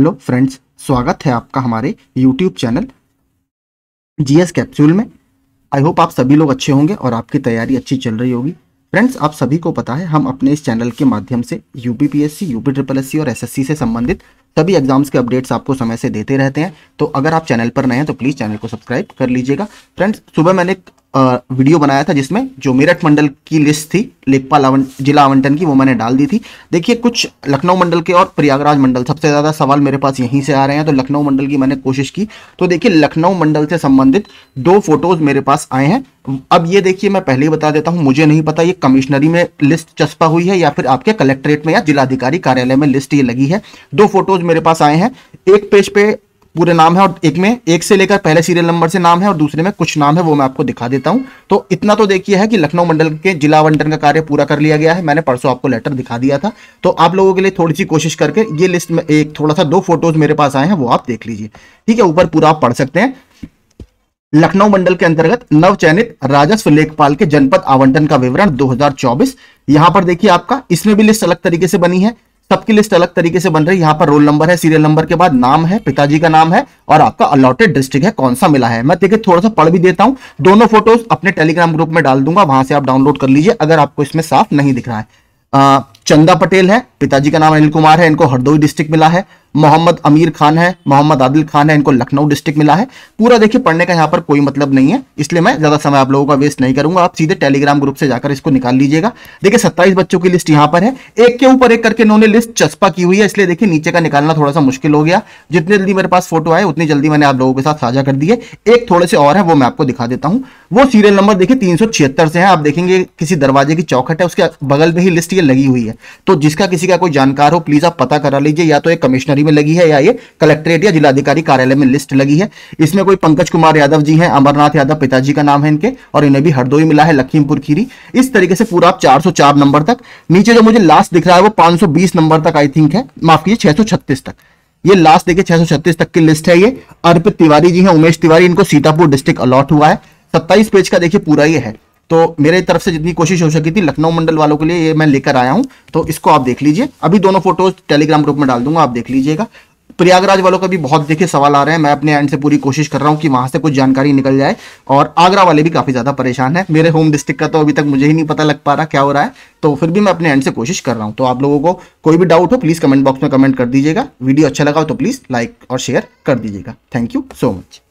hello friends स्वागत है आपका हमारे यूट्यूब चैनल जीएस कैप्सूल में आई होप आप सभी लोग अच्छे होंगे और आपकी तैयारी अच्छी चल रही होगी फ्रेंड्स आप सभी को पता है हम अपने इस चैनल के माध्यम से U P P S C U P triple S C और एस एस सी से संबंधित सभी एग्जाम्स के अपडेट्स आपको समय से देते रहते हैं तो अगर आप चैनल पर नए हैं तो प्लीज़ चैनल को सब्सक्राइब कर लीजिएगा फ्रेंड्स सुबह मैंने वीडियो बनाया था जिसमें जो मेरठ मंडल की लिस्ट थी लेखपाल जिला आवंटन की वो मैंने डाल दी थी देखिए कुछ लखनऊ मंडल के और प्रयागराज मंडल सबसे ज़्यादा सवाल मेरे पास यहीं से आ रहे हैं तो लखनऊ मंडल की मैंने कोशिश की तो देखिए लखनऊ मंडल से संबंधित दो फोटोज़ मेरे पास आए हैं अब ये देखिए मैं पहले ही बता देता हूँ मुझे नहीं पता ये कमिश्नरी में लिस्ट चस्पा हुई है या फिर आपके कलेक्ट्रेट में या जिलाधिकारी कार्यालय में लिस्ट ये लगी है दो फोटोज़ मेरे पास आए हैं एक पेज पे पूरे नाम है और एक में एक से लेकर पहले सीरियल नंबर से नाम है और दूसरे में कुछ नाम है वो मैं आपको दिखा देता हूं तो इतना तो देखिए है कि लखनऊ मंडल के जिला आवंटन का कार्य पूरा कर लिया गया है मैंने परसों आपको लेटर दिखा दिया था तो आप लोगों के लिए थोड़ी सी कोशिश करके ये लिस्ट में एक थोड़ा सा दो फोटोज मेरे पास आए हैं वो आप देख लीजिए ठीक है ऊपर पूरा आप पढ़ सकते हैं लखनऊ मंडल के अंतर्गत नव चयनित राजस्व लेखपाल के जनपद आवंटन का विवरण 2024 यहां पर देखिए आपका इसमें भी लिस्ट अलग तरीके से बनी है सबकी लिस्ट अलग तरीके से बन रही है यहाँ पर रोल नंबर है सीरियल नंबर के बाद नाम है पिताजी का नाम है और आपका अलॉटेड डिस्ट्रिक्ट है कौन सा मिला है मैं तो देखिए थोड़ा सा पढ़ भी देता हूँ दोनों फोटोज अपने टेलीग्राम ग्रुप में डाल दूंगा वहां से आप डाउनलोड कर लीजिए अगर आपको इसमें साफ नहीं दिख रहा है चंदा पटेल है पिताजी का नाम अनिल कुमार है इनको हरदोई डिस्ट्रिक्ट मिला है मोहम्मद अमीर खान है मोहम्मद आदिल खान है इनको लखनऊ डिस्ट्रिक्ट मिला है पूरा देखिए पढ़ने का यहाँ पर कोई मतलब नहीं है इसलिए मैं ज्यादा समय आप लोगों का वेस्ट नहीं करूंगा आप सीधे टेलीग्राम ग्रुप से जाकर इसको निकाल लीजिएगा देखिए सत्ताईस बच्चों की लिस्ट यहाँ पर है एक के ऊपर एक करके इन्होंने लिस्ट चस्पा की हुई है इसलिए देखिए नीचे का निकालना थोड़ा सा मुश्किल हो गया जितनी जल्दी मेरे पास फोटो आए उतनी जल्दी मैंने आप लोगों के साथ साझा कर दिए एक थोड़े से और है वो मैं आपको दिखा देता हूँ वो सीरियल नंबर देखिए तीन से है आप देखेंगे किसी दरवाजे की चौखट है उसके बगल में ही लिस्ट ये लगी हुई है तो जिसका किसी का कोई जानकार हो प्लीज आप पता करा लीजिए या तो ये कमिश्नरी में लगी है या ये कलेक्ट्रेट या जिलाधिकारी कार्यालय में लिस्ट लगी है इसमें कोई पंकज कुमार यादव जी हैं अमरनाथ यादव पिताजी का नाम है इनके और इन्हें भी हरदोई मिला है लखीमपुर खीरी इस तरीके से पूरा आप चार नंबर तक नीचे जो मुझे लास्ट दिख रहा है वो 520 नंबर तक आई थिंक है माफ कीजिए 636 तक ये लास्ट देखिए 636 तक की लिस्ट है ये अर्पित तिवारी जी हैं उमेश तिवारी इनको सीतापुर डिस्ट्रिक्ट अलॉट हुआ है सत्ताईस पेज का देखिए पूरा ये है तो मेरे तरफ से जितनी कोशिश हो सकी थी लखनऊ मंडल वालों के लिए ये मैं लेकर आया हूँ तो इसको आप देख लीजिए अभी दोनों फोटोज टेलीग्राम ग्रुप में डाल दूंगा आप देख लीजिएगा प्रयागराज वालों का भी बहुत देखिए सवाल आ रहे हैं मैं अपने एंड से पूरी कोशिश कर रहा हूँ कि वहाँ से कुछ जानकारी निकल जाए और आगरा वाले भी काफ़ी ज़्यादा परेशान है मेरे होम डिस्ट्रिक्ट का तो अभी तक मुझे ही नहीं पता लग पा रहा क्या हो रहा है तो फिर भी मैं अपने एंड से कोशिश कर रहा हूँ तो आप लोगों को कोई भी डाउट हो प्लीज़ कमेंट बॉक्स में कमेंट कर दीजिएगा वीडियो अच्छा लगा हो तो प्लीज़ लाइक और शेयर कर दीजिएगा थैंक यू सो मच